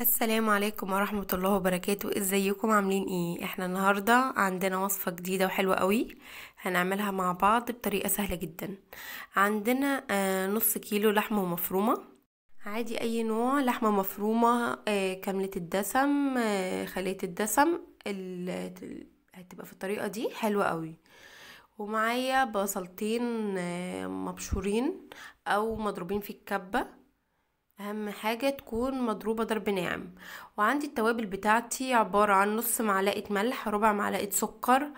السلام عليكم ورحمة الله وبركاته ازيكم عاملين ايه احنا النهاردة عندنا وصفة جديدة وحلوة قوي هنعملها مع بعض بطريقة سهلة جدا عندنا آه، نص كيلو لحمة مفرومة عادي اي نوع لحمة مفرومة آه، كاملة الدسم آه، خلية الدسم هتبقى في الطريقة دي حلوة قوي ومعايا بصلتين مبشورين او مضروبين في الكبة اهم حاجة تكون مضروبة ضرب ناعم وعندي التوابل بتاعتي عبارة عن نص معلقة ملح ربع معلقة سكر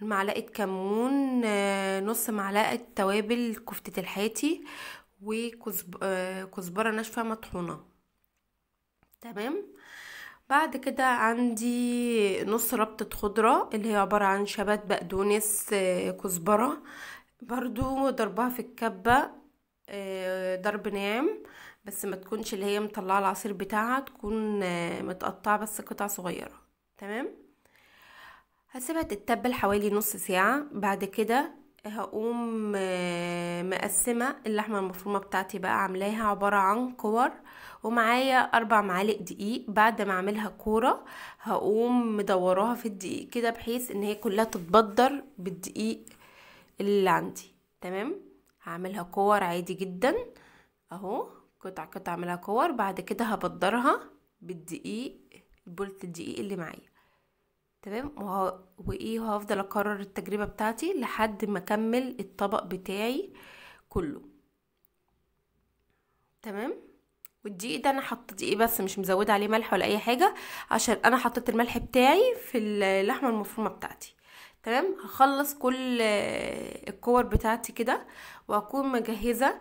معلقة كمون آه، نص معلقة توابل كفتة الحاتي وكزبرة آه، ناشفة مطحونة تمام بعد كده عندي نص ربطة خضرة اللي هي عبارة عن شبت بقدونس آه، كزبرة برضو ضربها في الكبة ضرب ناعم بس ما تكونش اللي هي مطلعه العصير بتاعها تكون آه، متقطعه بس قطع صغيره تمام هسيبها تتبل حوالي نص ساعه بعد كده هقوم آه، مقسمه اللحمه المفرومه بتاعتي بقى عاملاها عباره عن كور ومعايا اربع معالق دقيق بعد ما اعملها كوره هقوم مدوراها في الدقيق كده بحيث ان هي كلها تتبدر بالدقيق اللي عندي تمام هعملها كور عادي جدا اهو قطع قطع اعملها كور بعد كده هبدرها بالدقيق بولة الدقيق اللي معايا تمام وايه وهفضل اكرر التجربة بتاعتي لحد ما اكمل الطبق بتاعي كله تمام والدقيق ده انا حطيت دقيق بس مش مزوده عليه ملح ولا اي حاجه عشان انا حطيت الملح بتاعي في اللحمه المفرومه بتاعتي تمام هخلص كل الكور بتاعتي كده واكون مجهزه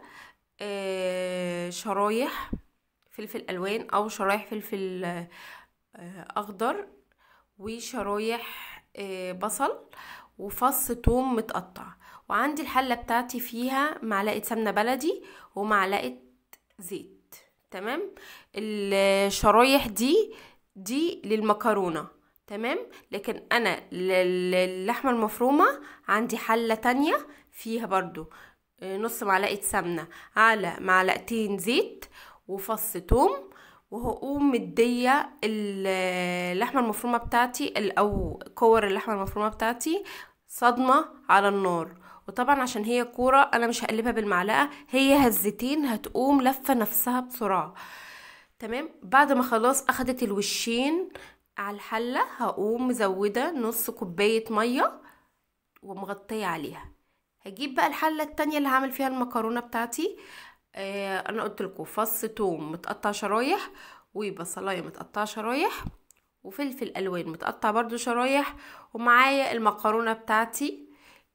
آه، شرايح فلفل الوان او شرايح فلفل آه، اخضر وشرايح آه، بصل وفص توم متقطع وعندي الحلة بتاعتي فيها معلقة سمنة بلدي ومعلقة زيت تمام الشرايح دي دي للمكرونة تمام لكن انا للحمة المفرومة عندي حلة تانية فيها برضو نص معلقة سمنة على معلقتين زيت وفص توم وهقوم مدية اللحمة المفرومة بتاعتي أو كور اللحمة المفرومة بتاعتي صدمة على النار وطبعا عشان هي كورة أنا مش هقلبها بالمعلقة هي هزتين هتقوم لفة نفسها بسرعة تمام بعد ما خلاص أخدت الوشين على الحلة هقوم مزودة نص كوباية مية ومغطية عليها هجيب بقى الحله التانية اللي هعمل فيها المكرونه بتاعتي آه انا قلت لكم فص توم متقطع شرايح وبصلايه متقطعه شرايح وفلفل الوان متقطع برضو شرايح ومعايا المكرونه بتاعتي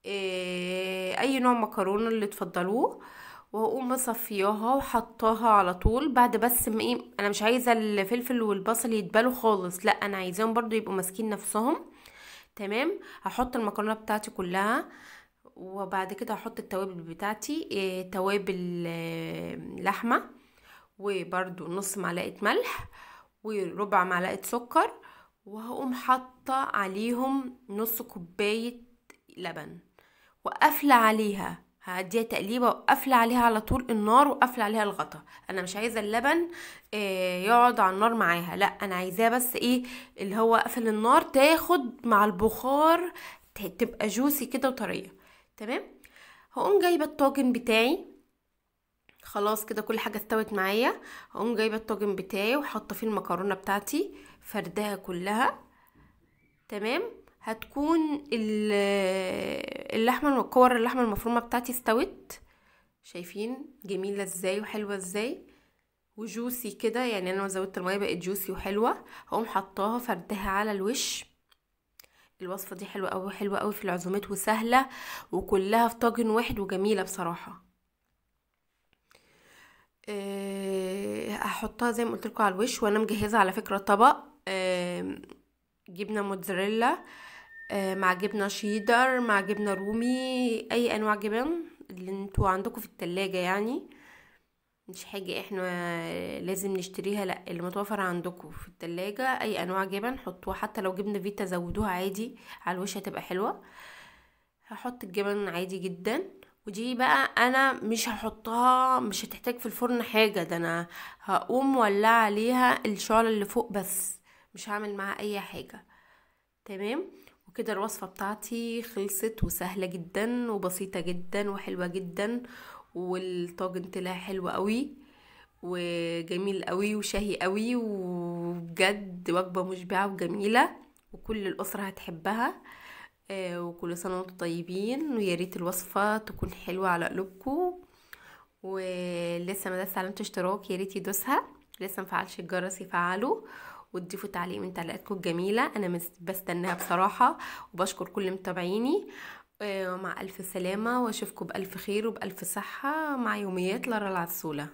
آه اي نوع مكرونه اللي تفضلوه وهقوم مصفياها وحطاها على طول بعد بس ايه انا مش عايزه الفلفل والبصل يتبالوا خالص لا انا عايزاهم برضو يبقوا ماسكين نفسهم تمام هحط المكرونه بتاعتي كلها وبعد كده هحط التوابل بتاعتي آه، توابل آه، لحمه وبرده نص معلقه ملح وربع معلقه سكر وهقوم حاطه عليهم نص كوبايه لبن وقافله عليها هديها تقليبه وقافله عليها على طول النار وقافله عليها الغطا انا مش عايزه اللبن آه، يقعد على النار معاها لا انا عايزاه بس ايه اللي هو اقفل النار تاخد مع البخار تبقى جوسي كده وطريه تمام هقوم جايبه الطاجن بتاعي خلاص كده كل حاجه استوت معايا هقوم جايبه الطاجن بتاعي وحاطه فيه المكرونه بتاعتي فردها كلها تمام هتكون اللحمه الكور اللحمه المفرومه بتاعتي استوت شايفين جميله ازاي وحلوه ازاي وجوسي كده يعني انا زودت الميه بقت جوسي وحلوه هقوم حطاها فردها على الوش الوصفه دي حلوه قوي حلوه قوي في العزومات وسهله وكلها في طاجن واحد وجميله بصراحه آه، هحطها زي ما قلت لكم على الوش وانا مجهزه على فكره طبق جبنه موتزاريلا مع جبنه شيدر مع جبنه رومي اي انواع جبن اللي انتوا عندكم في التلاجة يعني مش حاجة احنا لازم نشتريها لا اللي متوفر عندكم في التلاجة اي انواع جبن حطوها حتى لو جبنة فيتا زودوها عادي على الوش هتبقى حلوة هحط الجبن عادي جدا ودي بقى انا مش هحطها مش هتحتاج في الفرن حاجة ده انا هقوم ولع عليها الشعلة اللي فوق بس مش هعمل معاها اي حاجة تمام وكده الوصفة بتاعتي خلصت وسهلة جدا وبسيطة جدا وحلوة جدا والطاجن طلع حلو قوي وجميل قوي وشهي قوي وبجد وجبه مشبعه وجميله وكل الاسره هتحبها آه، وكل سنه وانتم طيبين ويا ريت الوصفه تكون حلوه على قلوبكم ولسه ما دس علامه اشتراك يا ريت يدوسها لسه مفعلش الجرس يفعله وتضيفوا تعليق من تعليقاتكم الجميله انا بستناها بصراحه وبشكر كل متابعيني آه، مع ألف سلامة وأشوفكم بألف خير وبألف صحة مع يوميات لرا العسولة